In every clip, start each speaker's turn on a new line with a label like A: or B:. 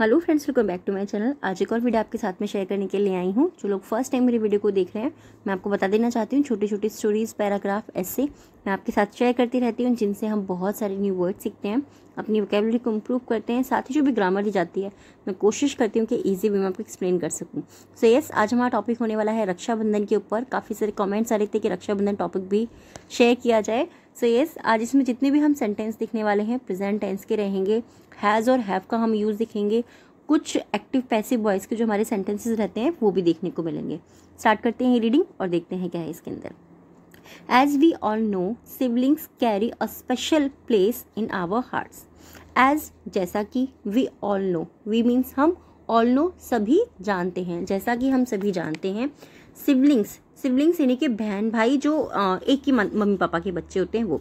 A: hello friends welcome back to my channel आज एक और वीडियो आपके साथ में शेयर करने के लिए आई हूँ जो लोग फर्स्ट टाइम मेरी वीडियो को देख रहे हैं मैं आपको बता देना चाहती हूँ छोटी छोटी स्टोरीज पैराग्राफ ऐसे मैं आपके साथ शेयर करती रहती हूँ जिनसे हम बहुत सारे न्यू वर्ड सीखते हैं अपनी वोकेबलरी को इम्प्रूव करते हैं साथ ही जो भी ग्रामर दी जाती है मैं कोशिश करती हूँ कि ईजी वे में आपको एक्सप्लेन कर सकूँ सो येस आज हमारा टॉपिक होने वाला है रक्षाबंधन के ऊपर काफ़ी सारे कॉमेंट्स आ रहे थे कि रक्षाबंधन टॉपिक भी शेयर किया जाए सो so येस yes, आज इसमें जितने भी हम सेंटेंस दिखने वाले हैं प्रेजेंट टेंस के रहेंगे हैज़ और हैव का हम यूज़ दिखेंगे कुछ एक्टिव पैसिव बॉयज़ के जो हमारे सेंटेंसेस रहते हैं वो भी देखने को मिलेंगे स्टार्ट करते हैं रीडिंग और देखते हैं क्या है इसके अंदर as we all know siblings carry a special place in our hearts as जैसा कि we all know we means हम ऑल नो सभी जानते हैं जैसा कि हम सभी जानते हैं सिबलिंग्स सिबलिंग्स यानी कि बहन भाई जो एक ही मम्मी पापा के बच्चे होते हैं वो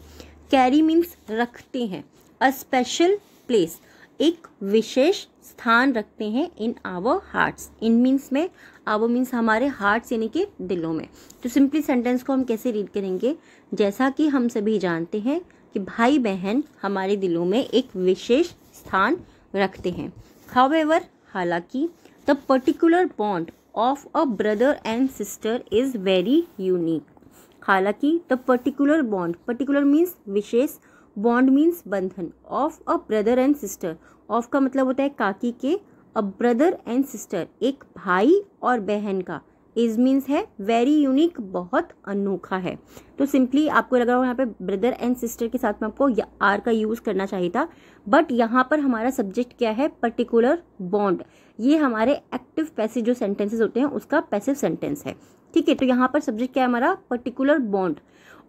A: कैरी मीन्स रखते हैं अ स्पेशल प्लेस एक विशेष स्थान रखते हैं in our hearts in means में आवर मीन्स हमारे हार्ट्स यानी कि दिलों में तो सिंपली सेंटेंस को हम कैसे रीड करेंगे जैसा कि हम सभी जानते हैं कि भाई बहन हमारे दिलों में एक विशेष स्थान रखते हैं हावेवर हालांकि the particular bond of a brother and sister is very unique हालांकि the particular bond particular means विशेष बॉन्ड मीन्स बंधन of a brother and sister of का मतलब होता है काकी के अ ब्रदर एंड सिस्टर एक भाई और बहन का इज मीन्स है वेरी यूनिक बहुत अनोखा है तो सिंपली आपको लग रहा हो यहाँ पे ब्रदर एंड सिस्टर के साथ में आपको आर का यूज़ करना चाहिए था बट यहाँ पर हमारा सब्जेक्ट क्या है पर्टिकुलर बॉन्ड ये हमारे एक्टिव पैसिव जो सेंटेंसेज होते हैं उसका पैसिव सेंटेंस है ठीक है तो यहाँ पर सब्जेक्ट क्या है हमारा पर्टिकुलर बॉन्ड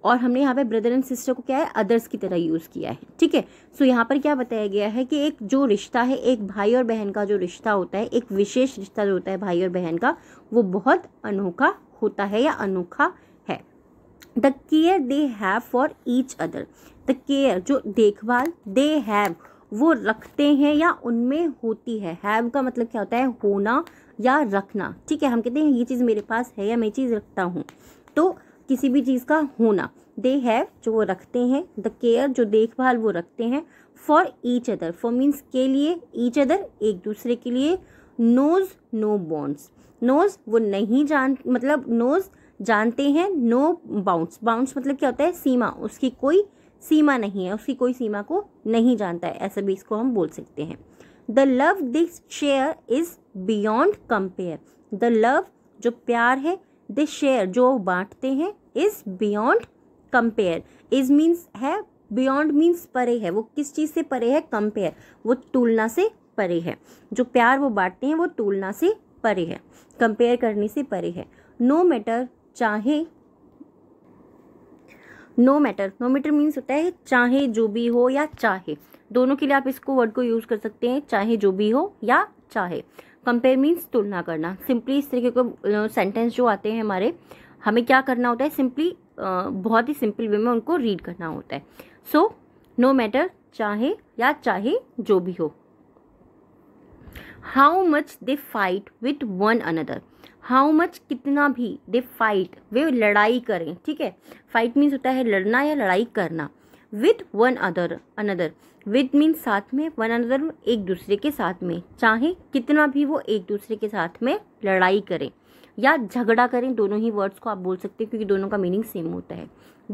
A: और हमने यहाँ पे ब्रदर एंड सिस्टर को क्या है अदर्स की तरह यूज़ किया है ठीक है सो यहाँ पर क्या बताया गया है कि एक जो रिश्ता है एक भाई और बहन का जो रिश्ता होता है एक विशेष रिश्ता जो होता है भाई और बहन का वो बहुत अनोखा होता है या अनोखा है the care they have for each other the care जो देखभाल दे हैव वो रखते हैं या उनमें होती है हैव का मतलब क्या होता है होना या रखना ठीक है हम कहते हैं ये चीज़ मेरे पास है या मैं चीज़ रखता हूँ तो किसी भी चीज़ का होना दे हैव जो वो रखते हैं द केयर जो देखभाल वो रखते हैं for each other for means के लिए ईच अदर एक दूसरे के लिए नोज नो बॉन्ड्स नोज वो नहीं जान मतलब नोज जानते हैं नो बाउंड्स बाउंड्स मतलब क्या होता है सीमा उसकी कोई सीमा नहीं है उसकी कोई सीमा को नहीं जानता है ऐसा भी इसको हम बोल सकते हैं the love this share is beyond compare the love जो प्यार है दे शेयर जो बांटते हैं is beyond compare is means है बियॉन्ड मीन्स परे है वो किस चीज़ से परे है कंपेयर वो तुलना से परे है जो प्यार वो बांटते हैं वो तुलना से परे है कंपेयर करने से परे है नो मैटर चाहे no matter no matter means होता है चाहे जो भी हो या चाहे दोनों के लिए आप इसको वर्ड को यूज़ कर सकते हैं चाहे जो भी हो या चाहे कंपेयर मीन्स तुलना करना सिंपली इस तरीके को सेंटेंस जो आते हैं हमारे हमें क्या करना होता है सिंपली बहुत ही सिंपल वे में उनको रीड करना होता है सो नो मैटर चाहे या चाहे जो भी हो how much they fight with one another how much कितना भी दे फाइट वे लड़ाई करें ठीक है फाइट मीन्स होता है लड़ना या लड़ाई करना with one other another with mean साथ में वन अनदर एक दूसरे के साथ में चाहे कितना भी वो एक दूसरे के साथ में लड़ाई करें या झगड़ा करें दोनों ही वर्ड्स को आप बोल सकते हैं क्योंकि दोनों का मीनिंग सेम होता है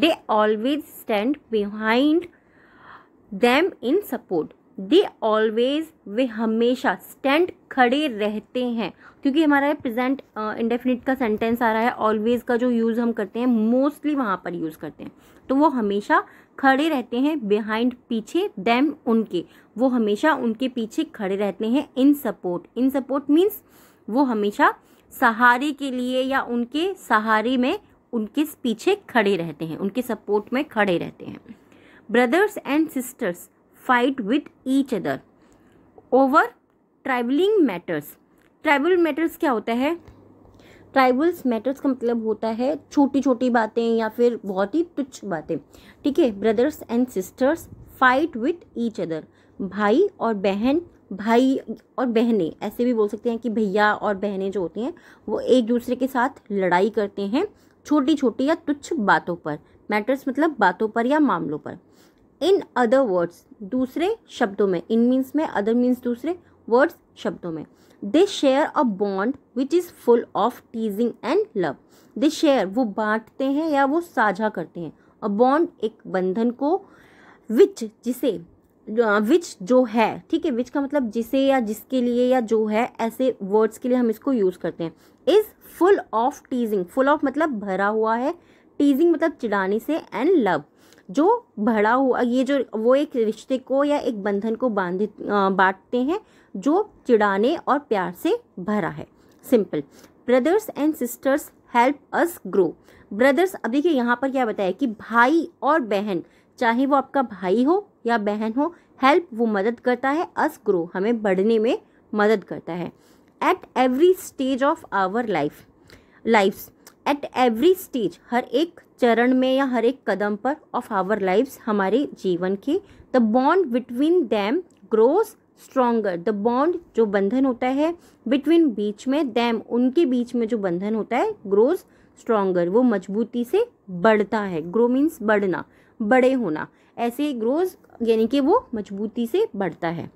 A: they always stand behind them in support they always वे हमेशा स्टैंड खड़े रहते हैं क्योंकि हमारा प्रेजेंट इंडेफिनिट uh, का सेंटेंस आ रहा है ऑलवेज का जो यूज़ हम करते हैं मोस्टली वहाँ पर यूज़ करते हैं तो वो हमेशा खड़े रहते हैं बिहाइंड पीछे दैम उनके वो हमेशा उनके पीछे खड़े रहते हैं in support in support means वो हमेशा सहारे के लिए या उनके सहारे में उनके पीछे खड़े रहते हैं उनके सपोर्ट में खड़े रहते हैं brothers and sisters fight with each other over trivial matters tribal matters क्या होता है ट्राइबल्स मैटर्स का मतलब होता है छोटी छोटी बातें या फिर बहुत ही तुच्छ बातें ठीक है brothers and sisters fight with each other भाई और बहन भाई और बहनें ऐसे भी बोल सकते हैं कि भैया और बहनें जो होती हैं वो एक दूसरे के साथ लड़ाई करते हैं छोटी छोटी या तुच्छ बातों पर मैटर्स मतलब बातों पर या मामलों पर इन अदर वर्ड्स दूसरे शब्दों में इन मीन्स में अदर मीन्स दूसरे वर्ड्स शब्दों में they share a bond which is full of teasing and love they share वो बांटते हैं या वो साझा करते हैं अ बॉन्ड एक बंधन को विच जिसे विच uh, जो है ठीक है विच का मतलब जिसे या जिसके लिए या जो है ऐसे वर्ड्स के लिए हम इसको यूज़ करते हैं is full of teasing full of मतलब भरा हुआ है टीजिंग मतलब चिढ़ाने से एंड लव जो भरा हुआ ये जो वो एक रिश्ते को या एक बंधन को बांध बांटते हैं जो चिड़ाने और प्यार से भरा है simple brothers and sisters help us grow brothers अब देखिए यहाँ पर क्या बताया कि भाई और बहन चाहे वो आपका भाई हो या बहन हो हेल्प वो मदद करता है अस ग्रो हमें बढ़ने में मदद करता है at every stage of our life life at every stage हर एक चरण में या हर एक कदम पर ऑफ आवर लाइव्स हमारे जीवन के the bond between them grows stronger the bond जो बंधन होता है बिटवीन बीच में दैम उनके बीच में जो बंधन होता है ग्रोज स्ट्रोंगर वो मजबूती से बढ़ता है ग्रो मीन्स बढ़ना बड़े होना ऐसे ग्रोज यानी कि वो मजबूती से बढ़ता है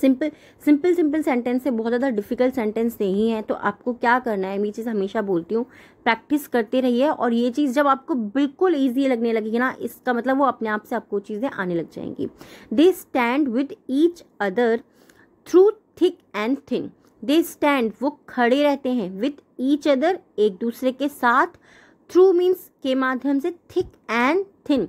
A: सिंपल सिंपल सिंपल सेंटेंस से बहुत ज़्यादा डिफिकल्ट सेंटेंस नहीं है तो आपको क्या करना है मैं ये चीज़ हमेशा बोलती हूँ प्रैक्टिस करते रहिए और ये चीज़ जब आपको बिल्कुल ईजी लगने लगेगी ना इसका मतलब वो अपने आप से आपको चीज़ें आने लग जाएंगी they stand with each other through thick and thin they stand वो खड़े रहते हैं विथ ईच अदर एक दूसरे के साथ थ्रू मीन्स के माध्यम से थिक एंड थिन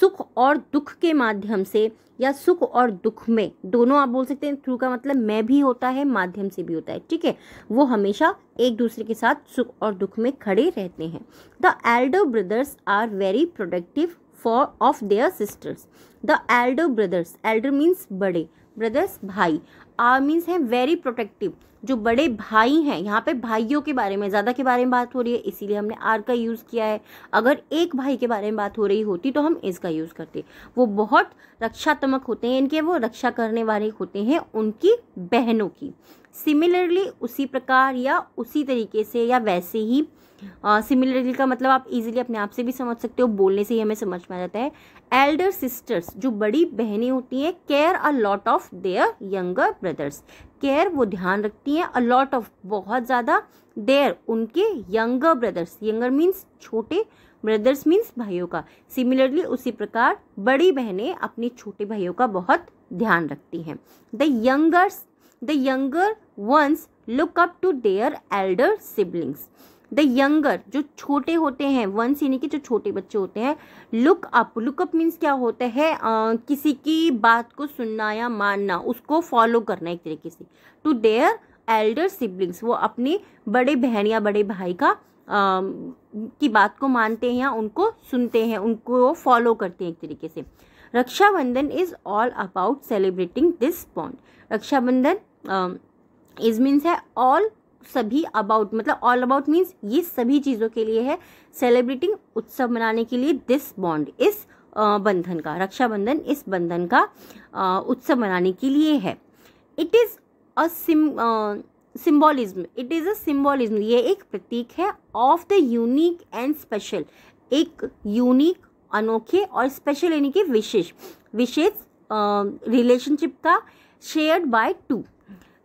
A: सुख और दुख के माध्यम से या सुख और दुख में दोनों आप बोल सकते हैं थ्रू का मतलब मैं भी होता है माध्यम से भी होता है ठीक है वो हमेशा एक दूसरे के साथ सुख और दुख में खड़े रहते हैं the elder brothers are very productive for of their sisters the elder brothers elder means बड़े ब्रदर्स भाई आर मीन्स है वेरी प्रोटेक्टिव जो बड़े भाई हैं यहाँ पे भाइयों के बारे में ज़्यादा के बारे में बात हो रही है इसीलिए हमने आर का यूज़ किया है अगर एक भाई के बारे में बात हो रही होती तो हम इसका यूज़ करते वो बहुत रक्षात्मक होते हैं इनके वो रक्षा करने वाले होते हैं उनकी बहनों की सिमिलरली उसी प्रकार या उसी तरीके से या वैसे ही सिमिलरली का मतलब आप इजीली अपने आप से भी समझ सकते हो बोलने से ही हमें समझ में आ जाता है एल्डर सिस्टर्स जो बड़ी बहनें होती हैं care a lot of their younger brothers care वो ध्यान रखती हैं अ लॉट ऑफ बहुत ज़्यादा देयर उनके यंगर ब्रदर्स यंगर मीन्स छोटे ब्रदर्स मीन्स भाइयों का सिमिलरली उसी प्रकार बड़ी बहनें अपने छोटे भाइयों का बहुत ध्यान रखती हैं the youngers the younger ones look up to their elder siblings the younger जो छोटे होते हैं वंस यानी कि जो छोटे बच्चे होते हैं look up look up means क्या होता है आ, किसी की बात को सुनना या मानना उसको फॉलो करना एक तरीके से टू देयर एल्डर सिबलिंग्स वो अपने बड़े बहन या बड़े भाई का आ, की बात को मानते हैं या उनको सुनते हैं उनको फॉलो करते हैं एक तरीके से Rakshabandhan is all about celebrating this bond Rakshabandhan is means है ऑल सभी अबाउट मतलब ऑल अबाउट मीन्स ये सभी चीज़ों के लिए है सेलिब्रेटिंग उत्सव मनाने के लिए दिस बॉन्ड इस बंधन का रक्षाबंधन इस बंधन का उत्सव मनाने के लिए है it is a sim symbolism it is a symbolism ये एक प्रतीक है of the unique and special एक यूनिक अनोखे और स्पेशल यानी कि विशेष विशेष रिलेशनशिप का शेयर्ड बाय टू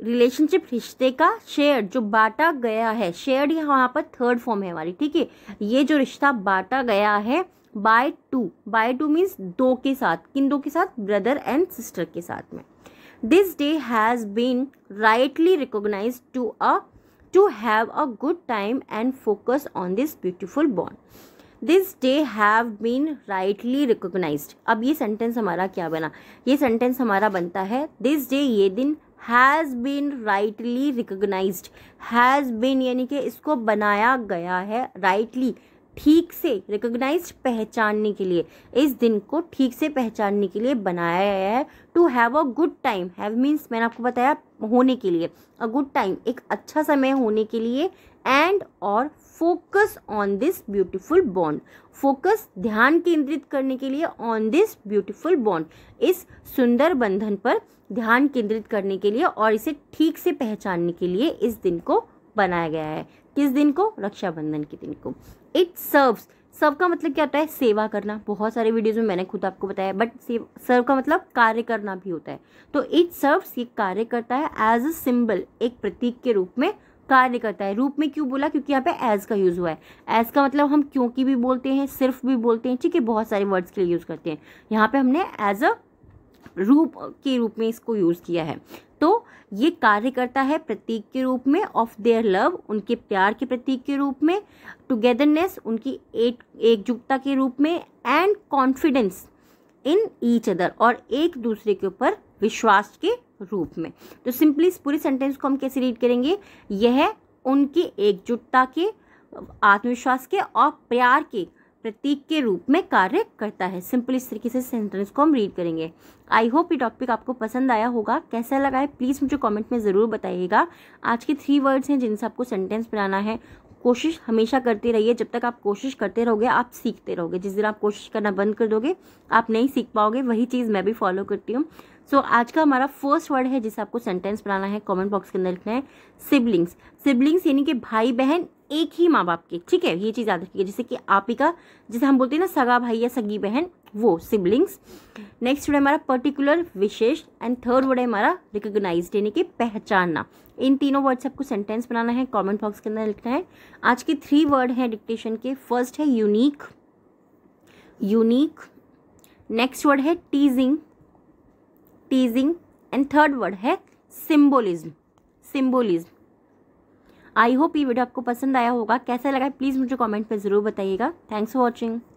A: रिलेशनशिप रिश्ते का शेयर्ड जो बांटा गया है शेयर्ड यहाँ पर थर्ड फॉर्म है हमारी ठीक है ये जो रिश्ता बांटा गया है by two by two means दो के साथ किन दो के साथ ब्रदर एंड सिस्टर के साथ में this day has been rightly recognise to a to have a good time and focus on this beautiful bond this day have been rightly recognise अब ये सेंटेंस हमारा क्या बना ये सेंटेंस हमारा बनता है दिस डे ये दिन has been rightly recognise has been यानी कि इसको बनाया गया है राइटली ठीक से रिकोगनाइज पहचानने के लिए इस दिन को ठीक से पहचानने के लिए बनाया गया है to have a good time have means मैंने आपको बताया होने के लिए अ गुड टाइम एक अच्छा समय होने के लिए एंड और focus on this beautiful bond focus ध्यान केंद्रित करने के लिए ऑन दिस ब्यूटिफुल बॉन्ड इस सुंदर बंधन पर ध्यान केंद्रित करने के लिए और इसे ठीक से पहचानने के लिए इस दिन को बनाया गया है किस दिन को रक्षाबंधन के दिन को इट सर्व्स सर्व का मतलब क्या होता है सेवा करना बहुत सारे वीडियोज़ में मैंने खुद आपको बताया बट सर्व का मतलब कार्य करना भी होता है तो इट सर्व्स ये कार्य करता है एज अ सिंबल एक प्रतीक के रूप में कार्य करता है रूप में क्यों बोला क्योंकि यहाँ पे एज का यूज़ हुआ है एज का मतलब हम क्योंकि भी बोलते हैं सिर्फ भी बोलते हैं ठीक है बहुत सारे वर्ड्स के लिए यूज़ करते हैं यहाँ पे हमने एज अ रूप के रूप में इसको यूज़ किया है तो ये कार्य करता है प्रतीक के रूप में ऑफ देयर लव उनके प्यार के प्रतीक के रूप में टुगेदरनेस उनकी एक एकजुटता के रूप में and confidence in each other और एक दूसरे के ऊपर विश्वास के रूप में तो सिंपली इस पूरे सेंटेंस को हम कैसे रीड करेंगे यह उनकी एकजुटता के आत्मविश्वास के और प्यार के प्रतीक के रूप में कार्य करता है सिंपल इस तरीके से सेंटेंस को हम रीड करेंगे आई होप ये टॉपिक आपको पसंद आया होगा कैसा लगा है प्लीज़ मुझे कमेंट में ज़रूर बताइएगा आज के थ्री वर्ड्स हैं जिनसे आपको सेंटेंस बनाना है कोशिश हमेशा करते रहिए जब तक आप कोशिश करते रहोगे आप सीखते रहोगे जिस दिन आप कोशिश करना बंद कर दोगे आप नहीं सीख पाओगे वही चीज़ मैं भी फॉलो करती हूँ सो so, आज का हमारा फर्स्ट वर्ड है जिसे आपको सेंटेंस बनाना है कमेंट बॉक्स के अंदर लिखना है सिबलिंग्स सिबलिंग्स यानी कि भाई बहन एक ही माँ बाप के ठीक है ये चीज़ याद रखिए जैसे कि आप ही का जिसे हम बोलते हैं ना सगा भाई या सगी बहन वो सिबलिंग्स नेक्स्ट वर्ड है हमारा पर्टिकुलर विशेष एंड थर्ड वर्ड है हमारा रिकोगनाइज यानी कि पहचानना इन तीनों वर्ड से आपको सेंटेंस बनाना है कॉमेंट बॉक्स के अंदर लिखना है आज के थ्री वर्ड हैं डिक्टेशन के फर्स्ट है यूनिक यूनिक नेक्स्ट वर्ड है teasing teasing and third word है सिम्बोलिज्म सिम्बोलिज्म आई होप ये वीडियो आपको पसंद आया होगा कैसा लगा प्लीज़ मुझे कॉमेंट पर ज़रूर बताइएगा थैंक्स फॉर वॉचिंग